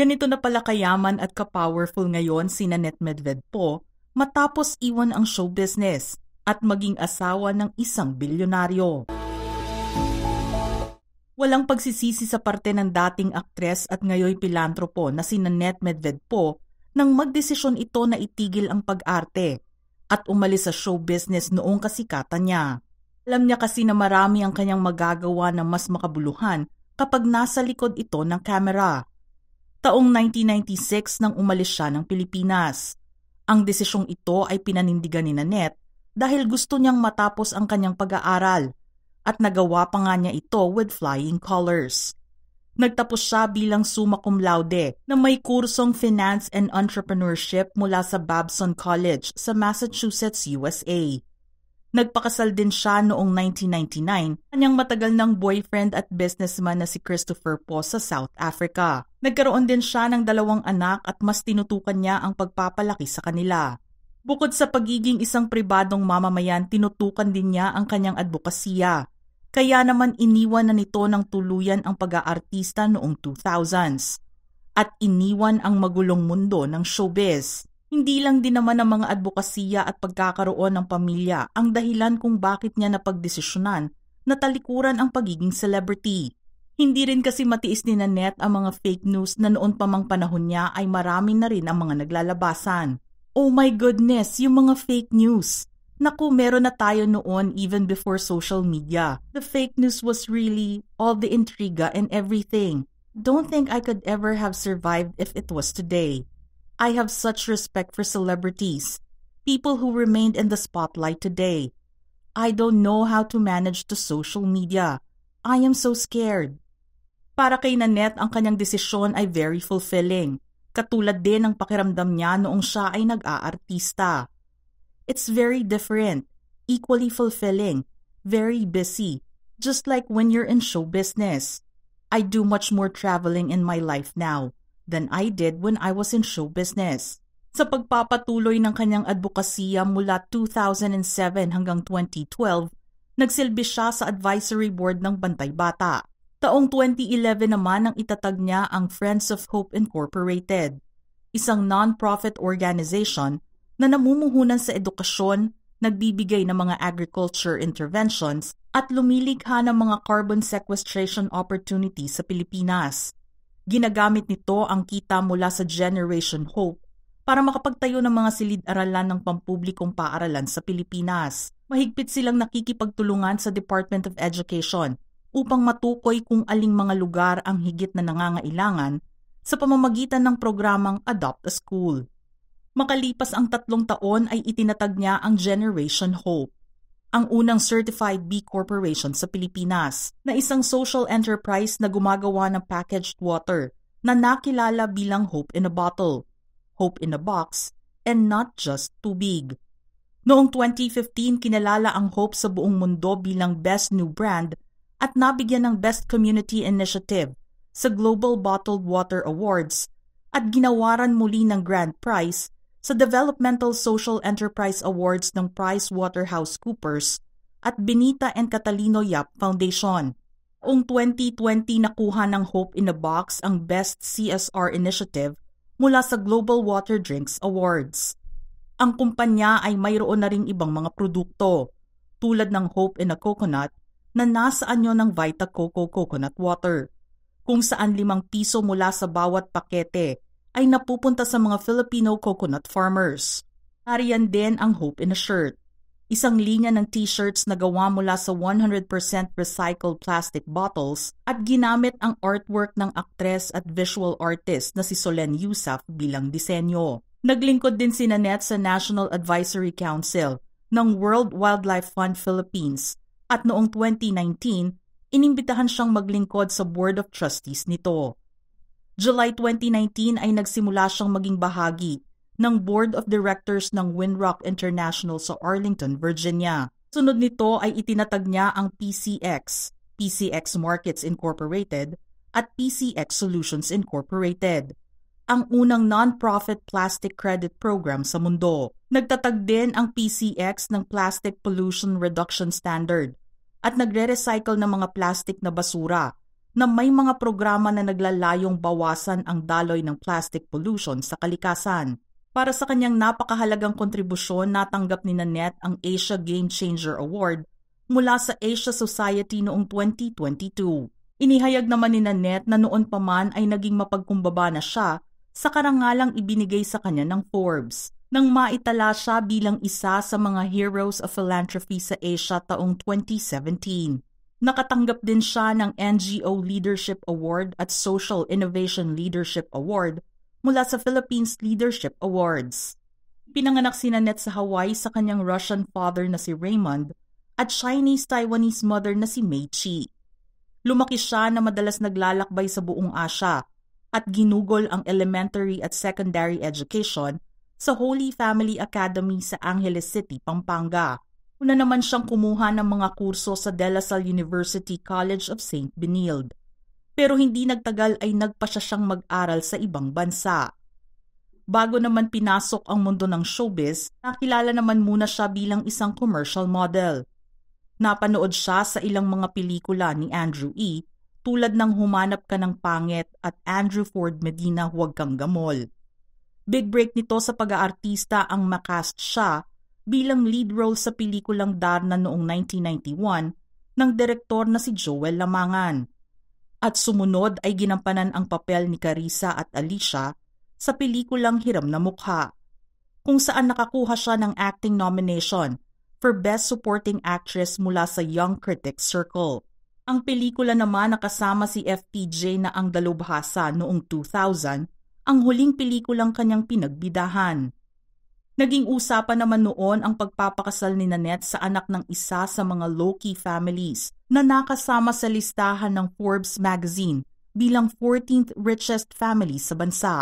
Ganito na pala kayaman at kapowerful ngayon si Nanette Medved po matapos iwan ang show business at maging asawa ng isang bilyonaryo. Walang pagsisisi sa parte ng dating aktres at ngayoy pilantropo na si Nanette Medved po nang magdesisyon ito na itigil ang pag-arte at umalis sa show business noong kasikatan niya. Alam niya kasi na marami ang kanyang magagawa na mas makabuluhan kapag nasa likod ito ng kamera Taong 1996 nang umalis siya ng Pilipinas. Ang desisyong ito ay pinanindigan ni Nanette dahil gusto niyang matapos ang kanyang pag-aaral at nagawa pa nga niya ito with flying colors. Nagtapos siya bilang summa cum laude na may kursong Finance and Entrepreneurship mula sa Babson College sa Massachusetts, USA. Nagpakasal din siya noong 1999, kanyang matagal ng boyfriend at businessman na si Christopher Po sa South Africa. Nagkaroon din siya ng dalawang anak at mas tinutukan niya ang pagpapalaki sa kanila. Bukod sa pagiging isang pribadong mamamayan, tinutukan din niya ang kanyang advokasya. Kaya naman iniwan na nito ng tuluyan ang pag-aartista noong 2000s. At iniwan ang magulong mundo ng showbiz. Hindi lang din naman ang mga advokasya at pagkakaroon ng pamilya ang dahilan kung bakit niya napagdesisyonan na talikuran ang pagiging celebrity. Hindi rin kasi matiis ni Nanette ang mga fake news na noon pa mang panahon niya ay marami na rin ang mga naglalabasan. Oh my goodness, yung mga fake news! Naku, meron na tayo noon even before social media. The fake news was really all the intriga and everything. Don't think I could ever have survived if it was today. I have such respect for celebrities, people who remained in the spotlight today. I don't know how to manage the social media. I am so scared. Para kay Nanette, ang kanyang desisyon ay very fulfilling. Katulad din ng pakiramdam niya noong siya ay nag-aartista. It's very different, equally fulfilling, very busy, just like when you're in show business. I do much more traveling in my life now than I did when I was in show business. Sa pagpapatuloy ng kanyang advokasya mula 2007 hanggang 2012, nagsilbi siya sa advisory board ng Bantay Bata. Taong 2011 naman ang itatag niya ang Friends of Hope Incorporated, isang non-profit organization na namumuhunan sa edukasyon, nagbibigay ng mga agriculture interventions at lumilikha ng mga carbon sequestration opportunities sa Pilipinas. Ginagamit nito ang kita mula sa Generation Hope para makapagtayo ng mga silid-aralan ng pampublikong paaralan sa Pilipinas. Mahigpit silang nakikipagtulungan sa Department of Education upang matukoy kung aling mga lugar ang higit na nangangailangan sa pamamagitan ng programang Adopt a School. Makalipas ang tatlong taon ay itinatag niya ang Generation Hope ang unang certified B corporation sa Pilipinas na isang social enterprise na gumagawa ng packaged water na nakilala bilang Hope in a Bottle, Hope in a Box, and not just Too Big. Noong 2015, kinalala ang Hope sa buong mundo bilang Best New Brand at nabigyan ng Best Community Initiative sa Global Bottled Water Awards at ginawaran muli ng grand prize sa Developmental Social Enterprise Awards ng PricewaterhouseCoopers at Benita and Catalino Yap Foundation. Noong 2020 nakuha ng Hope in a Box ang Best CSR Initiative mula sa Global Water Drinks Awards. Ang kumpanya ay mayroon na ring ibang mga produkto, tulad ng Hope in a Coconut na nasa anyo ng Vita Coco Coconut Water, kung saan limang piso mula sa bawat pakete ay napupunta sa mga Filipino coconut farmers. Nariyan din ang Hope in a Shirt, isang linya ng t-shirts na gawa mula sa 100% recycled plastic bottles at ginamit ang artwork ng aktres at visual artist na si Solen Yusaf bilang disenyo. Naglingkod din si Nanette sa National Advisory Council ng World Wildlife Fund Philippines at noong 2019, inimbitahan siyang maglingkod sa Board of Trustees nito. July 2019 ay nagsimula siyang maging bahagi ng Board of Directors ng Windrock International sa Arlington, Virginia. Sunod nito ay itinatag niya ang PCX, PCX Markets Incorporated at PCX Solutions Incorporated ang unang non-profit plastic credit program sa mundo. Nagtatag din ang PCX ng Plastic Pollution Reduction Standard at nagre-recycle ng mga plastic na basura na may mga programa na naglalayong bawasan ang daloy ng plastic pollution sa kalikasan. Para sa kanyang napakahalagang kontribusyon, natanggap ni Nanette ang Asia Game Changer Award mula sa Asia Society noong 2022. Inihayag naman ni Nanette na noon pa man ay naging mapagkumbaba na siya sa karangalang ibinigay sa kanya ng Forbes nang maitala siya bilang isa sa mga Heroes of Philanthropy sa Asia taong 2017. Nakatanggap din siya ng NGO Leadership Award at Social Innovation Leadership Award mula sa Philippines Leadership Awards. Pinanganak si Nanette sa Hawaii sa kanyang Russian father na si Raymond at Chinese-Taiwanese mother na si Mei Chi. Lumaki siya na madalas naglalakbay sa buong Asia at ginugol ang elementary at secondary education sa Holy Family Academy sa Angeles City, Pampanga una naman siyang kumuha ng mga kurso sa De La Salle University College of St. Benilde. Pero hindi nagtagal ay nagpasya siyang mag-aral sa ibang bansa. Bago naman pinasok ang mundo ng showbiz, nakilala naman muna siya bilang isang commercial model. Napanood siya sa ilang mga pelikula ni Andrew E. tulad ng Humanap Ka ng Pangit at Andrew Ford Medina Huwag Kang Gamol. Big break nito sa pag-aartista ang makast siya bilang lead role sa pelikulang Darna noong 1991 ng direktor na si Joel Lamangan. At sumunod ay ginampanan ang papel ni Carissa at Alicia sa pelikulang Hiram na Mukha, kung saan nakakuha siya ng acting nomination for Best Supporting Actress mula sa Young Critics Circle. Ang pelikula naman na kasama si FPJ na ang dalubhasa noong 2000, ang huling pelikulang kanyang pinagbidahan. Naging usapan naman noon ang pagpapakasal ni Nanette sa anak ng isa sa mga low-key families na nakasama sa listahan ng Forbes magazine bilang 14th richest family sa bansa.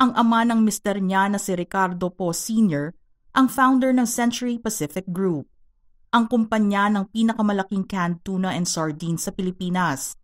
Ang ama ng mister niya na si Ricardo Po Sr., ang founder ng Century Pacific Group, ang kumpanya ng pinakamalaking canned tuna and sardine sa Pilipinas,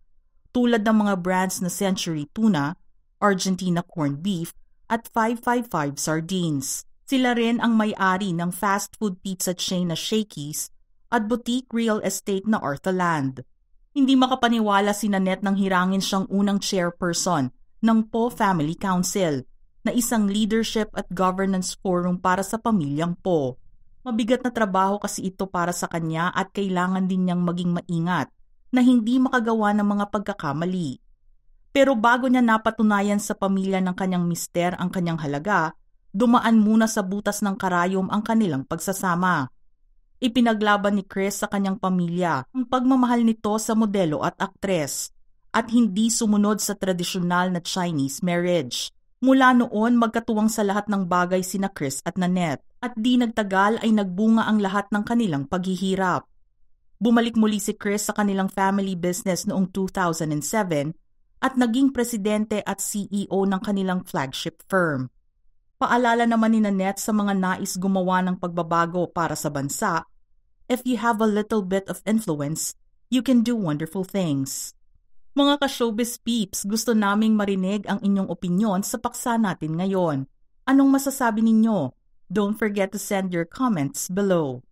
tulad ng mga brands na Century Tuna, Argentina Corned Beef, at 555 Sardines. Sila rin ang may-ari ng fast food pizza chain na Shakey's at boutique real estate na Ortholand. Hindi makapaniwala si Nanette nang hirangin siyang unang chairperson ng Po Family Council na isang leadership at governance forum para sa pamilyang Po. Mabigat na trabaho kasi ito para sa kanya at kailangan din niyang maging maingat na hindi makagawa ng mga pagkakamali. Pero bago niya napatunayan sa pamilya ng kanyang mister ang kanyang halaga, dumaan muna sa butas ng karayom ang kanilang pagsasama. Ipinaglaban ni Chris sa kanyang pamilya ang pagmamahal nito sa modelo at aktres at hindi sumunod sa tradisyonal na Chinese marriage. Mula noon magkatuwang sa lahat ng bagay sina Chris at Nanette at di nagtagal ay nagbunga ang lahat ng kanilang paghihirap. Bumalik muli si Chris sa kanilang family business noong 2007 at naging presidente at CEO ng kanilang flagship firm. Paalala naman ni Nanette sa mga nais gumawa ng pagbabago para sa bansa, if you have a little bit of influence, you can do wonderful things. Mga ka-showbiz peeps, gusto naming marinig ang inyong opinyon sa paksa natin ngayon. Anong masasabi ninyo? Don't forget to send your comments below.